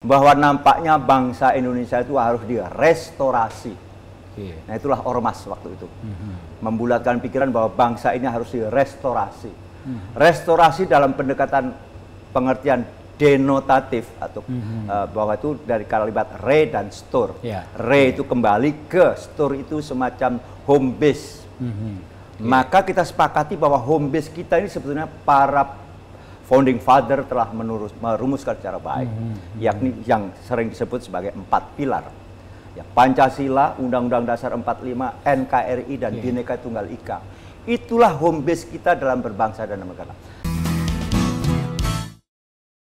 bahwa nampaknya bangsa Indonesia itu harus direstorasi. Yeah. Nah itulah ormas waktu itu mm-hmm. membulatkan pikiran bahwa bangsa ini harus direstorasi. Mm-hmm. Restorasi dalam pendekatan pengertian denotatif atau mm-hmm. uh, bahwa itu dari kalimat re dan store. Yeah. Re yeah. itu kembali ke store itu semacam home base. Mm-hmm. Maka kita sepakati bahwa home base kita ini sebetulnya para founding father telah menurus, merumuskan secara baik, hmm, hmm, hmm. yakni yang sering disebut sebagai empat pilar. Ya, Pancasila, Undang-Undang Dasar 45, NKRI, dan yeah. Bhinneka Tunggal Ika. Itulah home base kita dalam berbangsa dan negara.